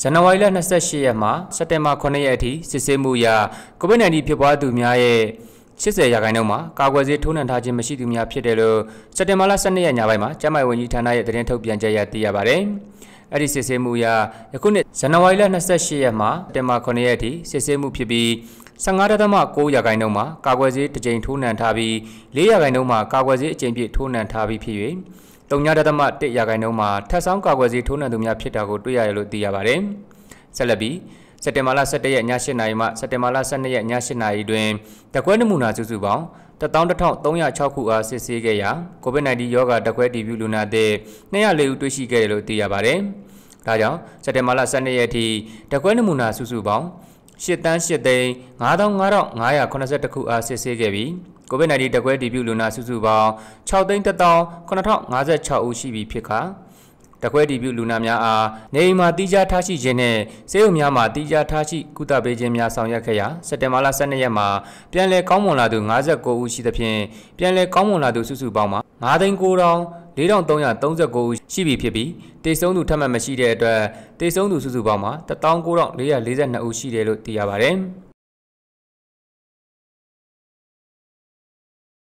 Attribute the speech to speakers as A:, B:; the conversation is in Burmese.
A: ဇန်နဝါရီလ28ရက်မှစက်တင်ဘာ9ရက်အထိစစ်ဆေးမှုအရကိုဗစ် -19 ဖြစ်ပွားသူများရဲ့80ရာခိုင်နှုန်းမှာကာကွယ်ဆေးထိုးနှံထားခြင်းမရှိသူများဖြစ်တယ်လို့စက်တင်ဘာလ12ရက်ညပိုင်းမှာကျန်းမာရေးဝန်ကြီးဌာနရဲ့သတင်းထုတ်ပြန်ချက်အရသိရပါတယ်။အဲ့ဒီစစ်ဆေးမှုအရယခုနှစ်ဇန်နဝါရီလ28ရက်မှစက်တင်ဘာ9ရက်အထိစစ်ဆေးမှုဖြစ်ပြီး15.9ရာခိုင်နှုန်းမှာကာကွယ်ဆေးတစ်ကြိမ်ထိုးနှံထားပြီး4ရာခိုင်နှုန်းမှာကာကွယ်ဆေးအကြိမ်ပြည့်ထိုးနှံထားပြီးဖြစ်၍တုံညာဒသမ1ရာခိုင်နှုန်းမှာထပ်ဆောင်ကာကွယ်ဆေးထိုးနှံသူများဖြစ်တာကိုတွေ့ရတယ်လို့သိရပါတယ်။ဆက်လက်ပြီးစက်တင်ဘာလ17ရက်ည7:00နာရီမှစက်တင်ဘာလ12ရက်ည7:00နာရီတွင်တကွဲနမူနာစုစုပေါင်း11306ခုအားစစ်ဆေးခဲ့ရာ COVID-19 ရောဂါတကွဲတီဗျူလူနာသစ်204ဦးတွေ့ရှိခဲ့တယ်လို့သိရပါတယ်။ဒါကြောင့်စက်တင်ဘာလ12ရက်ထိတကွဲနမူနာစုစုပေါင်း8တန်း8သိန်း95,582ခုအားစစ်ဆေးခဲ့ပြီး COVID-19 တကွဲဒီပြုလူနာစုစုပေါင်း6သိန်း1,056ဦးရှိပြီဖြစ်ခါတကွဲဒီပြုလူနာများအားနေအိမ်မှာတိကျထားရှိခြင်းနဲ့ဆေးရုံများမှာတိကျထားရှိကုသပေးခြင်းများဆောင်ရွက်ခဲ့ရာစက်တင်ဘာလ12ရက်မှာပြန်လည်ကောင်းမွန်လာသူ59ဦးရှိသဖြင့်ပြန်လည်ကောင်းမွန်လာသူစုစုပေါင်းမှာ9သိန်း9,000 4339ဦးရှိပြီဖြစ်ပြီးတေဆုံးသူထပ်မံမရှိတဲ့အတွက်တေဆုံးသူစုစုပေါင်းမှာ19442ဦးရှိတယ်လို့သိရပါတယ်။